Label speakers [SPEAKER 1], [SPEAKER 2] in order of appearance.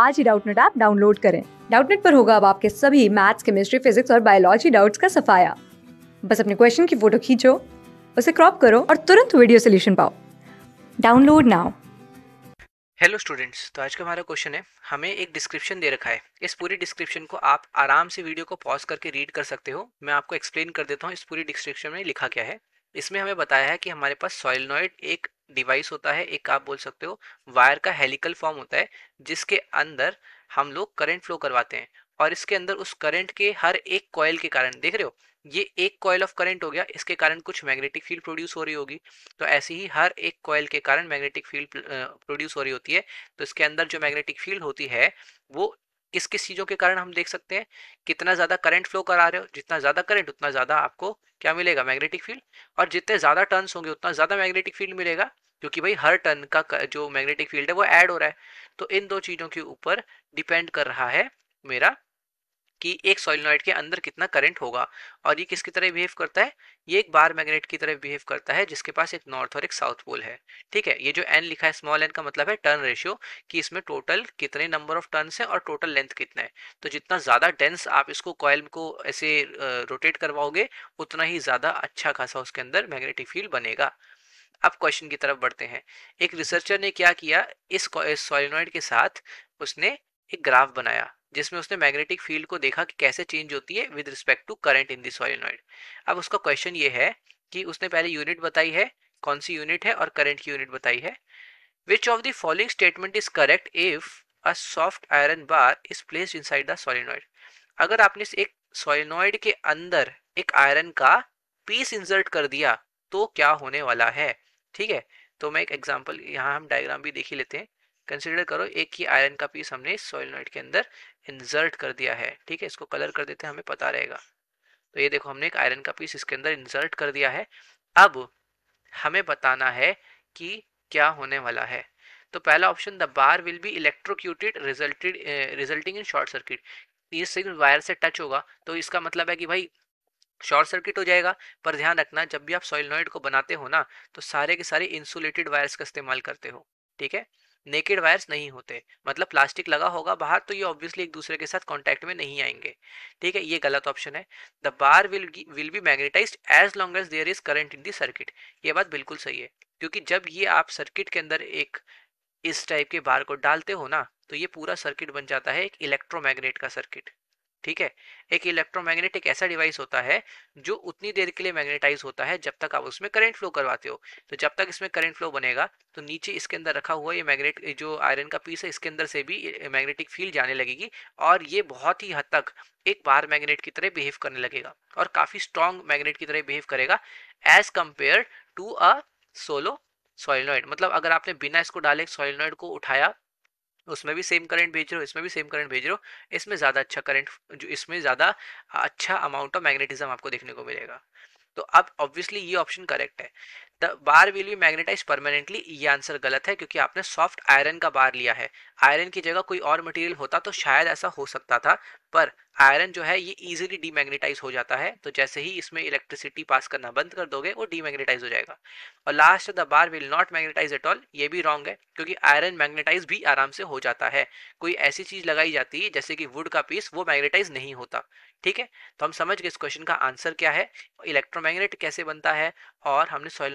[SPEAKER 1] आज ही Doubtnut app download करें डाउटनेट पर होगा अब आपके सभी मैथ्स केमिस्ट्री फिजिक्स और बायोलॉजी डाउट्स का सफाया बस अपने क्वेश्चन की फोटो खींचो उसे क्रॉप करो और तुरंत वीडियो सोल्यूशन पाओ डाउनलोड नाउ हेलो स्टूडेंट्स तो आज का हमारा क्वेश्चन है हमें एक डिस्क्रिप्शन दे रखा है इस पूरी डिस्क्रिप्शन को आप आराम से वीडियो को पॉज करके रीड कर सकते हो मैं आपको एक्सप्लेन कर देता हूँ इस पूरी डिस्क्रिप्शन में लिखा क्या है इसमें हमें बताया है कि हमारे पास सॉइलनॉइड एक डिवाइस होता है एक आप बोल सकते हो वायर का हेलिकल फॉर्म होता है जिसके अंदर हम लोग करंट फ्लो करवाते हैं और इसके अंदर उस करंट के हर एक कॉयल के कारण देख रहे हो ये एक कॉयल ऑफ करंट हो गया इसके कारण कुछ मैग्नेटिक फील्ड प्रोड्यूस हो रही होगी तो ऐसे ही हर एक कॉयल के कारण मैग्नेटिक फील्ड प्रोड्यूस हो रही होती है तो इसके अंदर जो मैग्नेटिक फील्ड होती है वो किस किस चीज़ों के कारण हम देख सकते हैं कितना ज़्यादा करंट फ्लो करा रहे हो जितना ज़्यादा करंट उतना ज़्यादा आपको क्या मिलेगा मैग्नेटिक फील्ड और जितने ज़्यादा टर्न्स होंगे उतना ज़्यादा मैग्नेटिक फील्ड मिलेगा क्योंकि भाई हर टर्न का जो मैग्नेटिक फील्ड है वो एड हो रहा है तो इन दो चीज़ों के ऊपर डिपेंड कर रहा है मेरा कि एक सोलिनॉइड के अंदर कितना करंट होगा और ये किसकी तरह बिहेव करता है ये एक बार मैग्नेट की तरह बिहेव करता है जिसके पास एक नॉर्थ और एक साउथ पोल है ठीक है ये जो एन लिखा है स्मॉल एन का मतलब है टर्न रेशियो कि इसमें टोटल कितने नंबर ऑफ टर्न है और टोटल लेंथ कितना है तो जितना ज़्यादा डेंस आप इसको कॉयल को ऐसे रोटेट करवाओगे उतना ही ज़्यादा अच्छा खासा उसके अंदर मैग्नेटिक फील्ड बनेगा अब क्वेश्चन की तरफ बढ़ते हैं एक रिसर्चर ने क्या किया इस सोलिनॉइड के साथ उसने एक ग्राफ बनाया जिसमें उसने मैग्नेटिक फील्ड को देखा कि कैसे चेंज होती है with respect to current in the solenoid अब उसका क्वेश्चन ये है कि उसने पहले यूनिट बताई है कौन सी यूनिट है और करंट की यूनिट बताई है which of the following statement is correct if a soft iron bar is placed inside the solenoid अगर आपने एक सोलिनॉइड के अंदर एक आयरन का पीस इंसर्ट कर दिया तो क्या होने वाला है ठीक है तो मैं एक एग्जाम्पल यहाँ हम डायग्राम भी देख ही लेते हैं कंसिडर करो एक ही आयरन का पीस हमने सोलनॉइड के अंदर इंसर्ट कर दिया है ठीक है इसको कलर कर देते हैं हमें पता रहेगा तो ये देखो हमने एक आयरन का पीस इसके अंदर इंसर्ट कर दिया है अब हमें बताना है कि क्या होने वाला है तो पहला option the bar will be electrocuted resulted resulting in short circuit ये सिग्नल वायर से टच होगा तो इसका मतलब है कि भाई शॉर्ट सर्किट हो जाएगा पर ध्यान रखना जब भी आप सॉइलनॉइड को बनाते हो ना तो सारे के सारे इंसुलेटेड वायर्स का इस्तेमाल करते हो ठीक है नेकेड वायर्स नहीं होते मतलब प्लास्टिक लगा होगा बाहर तो ये ऑब्वियसली एक दूसरे के साथ कॉन्टैक्ट में नहीं आएंगे ठीक है ये गलत ऑप्शन है the bar will will be magnetise as long as there is current in the circuit ये बात बिल्कुल सही है क्योंकि जब ये आप सर्किट के अंदर एक इस टाइप के बार को डालते हो ना तो ये पूरा सर्किट बन जाता है एक इलेक्ट्रोमैग्नेट का सर्किट ठीक है एक इलेक्ट्रोमैग्नेट एक ऐसा डिवाइस होता है जो उतनी देर के लिए मैग्नेटाइज होता है जब तक आप उसमें करंट फ्लो करवाते हो तो जब तक इसमें करंट फ्लो बनेगा तो नीचे इसके अंदर रखा हुआ ये मैग्नेट जो आयरन का पीस है इसके अंदर से भी मैग्नेटिक फील्ड जाने लगेगी और ये बहुत ही हद तक एक बार मैग्नेट की तरह बिहेव करने लगेगा और काफ़ी स्ट्रॉन्ग मैग्नेट की तरह बिहेव करेगा as compare to a solo solenoid मतलब अगर आपने बिना इसको डाले सॉइलनॉइड को उठाया उसमें भी सेम करंट भेज रहे हो इसमें भी सेम करंट भेज रहे हो इसमें ज़्यादा अच्छा करंट जो इसमें ज़्यादा अच्छा अमाउंट ऑफ मैग्नेटिज्म आपको देखने को मिलेगा तो अब ऑब्वियसली ये ऑप्शन करेक्ट है the bar will be magnetise permanently ये आंसर गलत है क्योंकि आपने सॉफ्ट आयरन का बार लिया है आयरन की जगह कोई और मटेरियल होता तो शायद ऐसा हो सकता था पर आयरन जो है ये इजीली डीमैग्नेटाइज हो जाता है तो जैसे ही इसमें इलेक्ट्रिसिटी पास करना बंद कर दोगे वो डीमैग्नेटाइज हो जाएगा और last the bar will not magnetise at all ये भी रॉन्ग है क्योंकि आयरन मैग्नेटाइज भी आराम से हो जाता है कोई ऐसी चीज लगाई जाती है जैसे कि वुड का पीस वो मैग्नेटाइज नहीं होता ठीक है तो हम समझ गए इस क्वेश्चन का आंसर क्या है इलेक्ट्रोमैग्नेट कैसे बनता है और हमने सॉइल